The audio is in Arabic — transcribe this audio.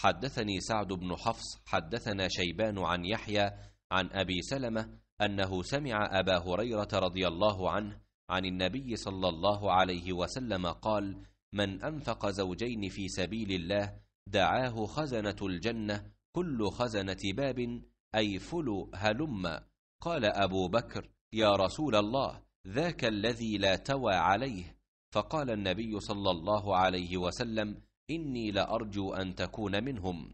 حدثني سعد بن حفص حدثنا شيبان عن يحيى عن ابي سلمه انه سمع ابا هريره رضي الله عنه عن النبي صلى الله عليه وسلم قال من انفق زوجين في سبيل الله دعاه خزنه الجنه كل خزنه باب اي فلو هلم قال ابو بكر يا رسول الله ذاك الذي لا توى عليه فقال النبي صلى الله عليه وسلم إني لأرجو أن تكون منهم